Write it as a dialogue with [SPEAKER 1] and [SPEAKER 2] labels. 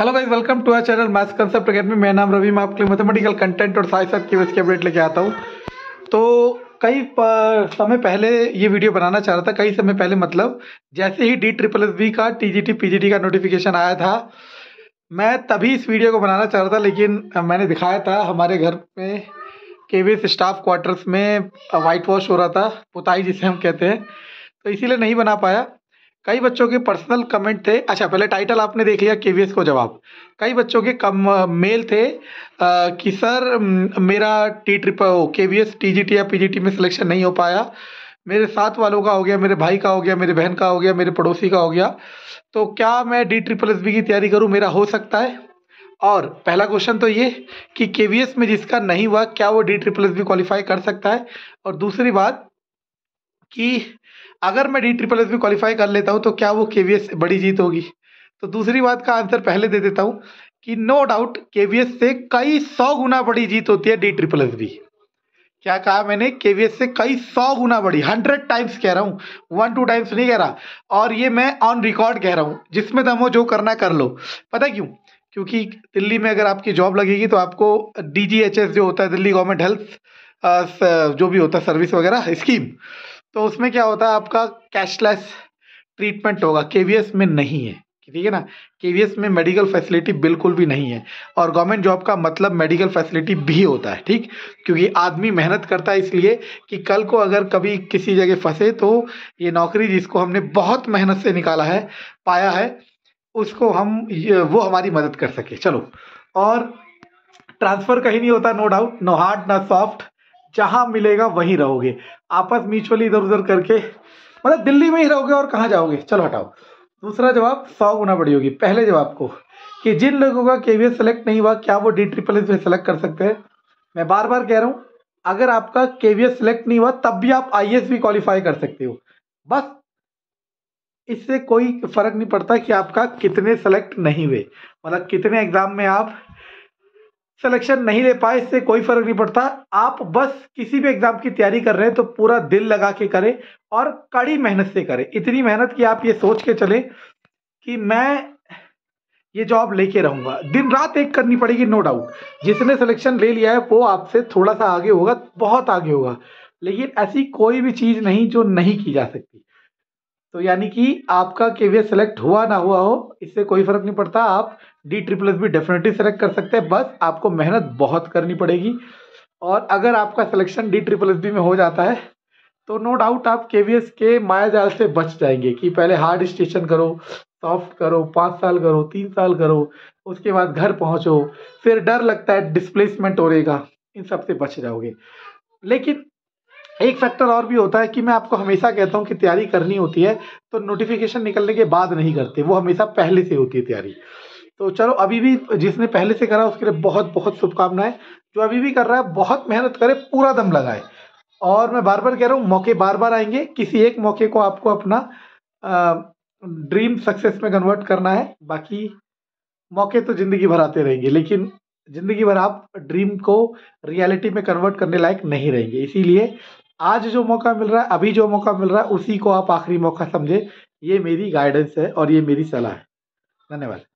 [SPEAKER 1] hello guys welcome to our channel maths concept academy मेरा नाम रवि मैं आपके लिए मैथमेटिकल कंटेंट और साथ साथ की के अपडेट लेके आता हूँ तो कई समय पहले ये वीडियो बनाना चाह रहा था कई समय पहले मतलब जैसे ही डी ट्रिपल एस बी का T G T P G T का नोटिफिकेशन आया था मैं तभी इस वीडियो को बनाना चाह रहा था लेकिन मैंने दिखाया था हमारे घर में के स्टाफ क्वार्टर्स में वाइट वॉश हो रहा था पुताई जिसे हम कहते हैं तो इसीलिए नहीं बना पाया कई बच्चों के पर्सनल कमेंट थे अच्छा पहले टाइटल आपने देख लिया के को जवाब कई बच्चों के कम मेल थे आ, कि सर मेरा टी ट्रिप के V S T G T या पी जी टी में सिलेक्शन नहीं हो पाया मेरे साथ वालों का हो गया मेरे भाई का हो गया मेरे बहन का हो गया मेरे पड़ोसी का हो गया तो क्या मैं डी ट्रिपल एस बी की तैयारी करूँ मेरा हो सकता है और पहला क्वेश्चन तो ये कि के में जिसका नहीं हुआ क्या वो D triple S B qualify कर सकता है और दूसरी बात कि अगर मैं डी ट्रिपल एस में क्वालिफाई कर लेता हूँ तो क्या वो के से बड़ी जीत होगी तो दूसरी बात का आंसर पहले दे देता हूँ कि नो डाउट के से कई सौ गुना बड़ी जीत होती है डी ट्रिपल एस भी क्या कहा मैंने के से कई सौ गुना बड़ी हंड्रेड टाइम्स कह रहा हूँ वन टू टाइम्स नहीं कह रहा और ये मैं ऑन रिकॉर्ड कह रहा हूँ जिसमें दम हो जो करना कर लो पता क्यों क्योंकि दिल्ली में अगर आपकी जॉब लगेगी तो आपको डी जो होता है दिल्ली गवर्नमेंट हेल्थ जो भी होता है सर्विस वगैरह स्कीम तो उसमें क्या होता है आपका कैशलेस ट्रीटमेंट होगा के में नहीं है ठीक है ना के में मेडिकल फैसिलिटी बिल्कुल भी नहीं है और गवर्नमेंट जॉब का मतलब मेडिकल फैसिलिटी भी होता है ठीक क्योंकि आदमी मेहनत करता है इसलिए कि कल को अगर कभी किसी जगह फंसे तो ये नौकरी जिसको हमने बहुत मेहनत से निकाला है पाया है उसको हम वो हमारी मदद कर सके चलो और ट्रांसफ़र कहीं नहीं होता नो डाउट नो हार्ड ना सॉफ्ट जहां मिलेगा वहीं रहोगे आपस म्यूचुअली इधर उधर करके मतलब दिल्ली में ही रहोगे और कहाँ जाओगे चलो हटाओ दूसरा जवाब सौ गुना बड़ी होगी पहले जवाब को कि जिन लोगों का के सेलेक्ट नहीं हुआ क्या वो डी ट्रिपल एस में सेलेक्ट कर सकते हैं मैं बार बार कह रहा हूँ अगर आपका के सेलेक्ट नहीं हुआ तब भी आप आई एस भी क्वालिफाई कर सकते हो बस इससे कोई फर्क नहीं पड़ता कि आपका कितने सेलेक्ट नहीं हुए मतलब कितने एग्जाम में आप सिलेक्शन नहीं ले पाए इससे कोई फर्क नहीं पड़ता आप बस किसी भी एग्जाम की तैयारी कर रहे हैं तो पूरा दिल लगा के करें और कड़ी मेहनत से करें इतनी मेहनत कि आप ये सोच के चले कि मैं ये जॉब लेके रहूंगा दिन रात एक करनी पड़ेगी नो डाउट जिसने सिलेक्शन ले लिया है वो आपसे थोड़ा सा आगे होगा बहुत आगे होगा लेकिन ऐसी कोई भी चीज़ नहीं जो नहीं की जा सकती तो यानी कि आपका के सेलेक्ट हुआ ना हुआ हो इससे कोई फर्क नहीं पड़ता आप डी ट्रिपल एस भी डेफिनेटली सेलेक्ट कर सकते हैं बस आपको मेहनत बहुत करनी पड़ेगी और अगर आपका selection D triple S B में हो जाता है तो नो डाउट आप के वी एस के माया जाल से बच जाएंगे कि पहले हार्ड स्टेशन करो सॉफ्ट करो पाँच साल करो तीन साल करो उसके बाद घर पहुंचो फिर डर लगता है डिस्प्लेसमेंट हो रहेगा इन सब से बच जाओगे लेकिन एक फैक्टर और भी होता है कि मैं आपको हमेशा कहता हूँ कि तैयारी करनी होती है तो नोटिफिकेशन निकलने के बाद नहीं करते वो हमेशा पहले से होती है तैयारी तो चलो अभी भी जिसने पहले से करा उसके लिए बहुत बहुत शुभकामनाएं जो अभी भी कर रहा है बहुत मेहनत करे पूरा दम लगाए और मैं बार बार कह रहा हूँ मौके बार बार आएंगे किसी एक मौके को आपको अपना आ, ड्रीम सक्सेस में कन्वर्ट करना है बाकी मौके तो ज़िंदगी भर आते रहेंगे लेकिन ज़िंदगी भर आप ड्रीम को रियलिटी में कन्वर्ट करने लायक नहीं रहेंगे इसीलिए आज जो मौका मिल रहा है अभी जो मौका मिल रहा है उसी को आप आखिरी मौका समझें ये मेरी गाइडेंस है और ये मेरी सलाह है धन्यवाद